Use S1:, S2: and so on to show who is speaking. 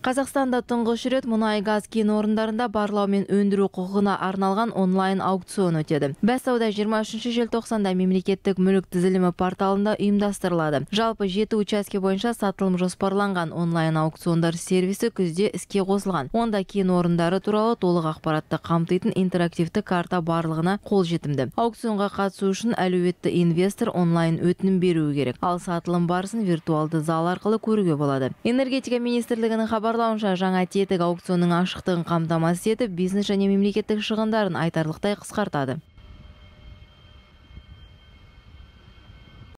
S1: Қазақстанда тұңғыш рет мұнай газ кен орындарында барлау мен өндіру құқығына арналған онлайн аукцион өтеді. Бәс сауда 23 желтоқсанда мемлекеттік мүлік тізілімі порталында ұйымдастырылады. Жалпы жеті учаске бойынша сатылым жоспарланған онлайн аукциондар сервисі күзде іске қосылған. Онда кен орындары туралы толық ақпаратты қамтитын интерактивті карта барлығына қол Аукционға қатысу үшін әлеуетті инвестор онлайн өтінім беруі керек. Ал сатылым барысын виртуалды зал арқылы көруге болады. Энергетика министрлігінің хабар хабарлауынша жаңа тетік аукционның ашықтығын қамтамасыз етіп бизнес және мемлекеттік шығындарын айтарлықтай қысқартады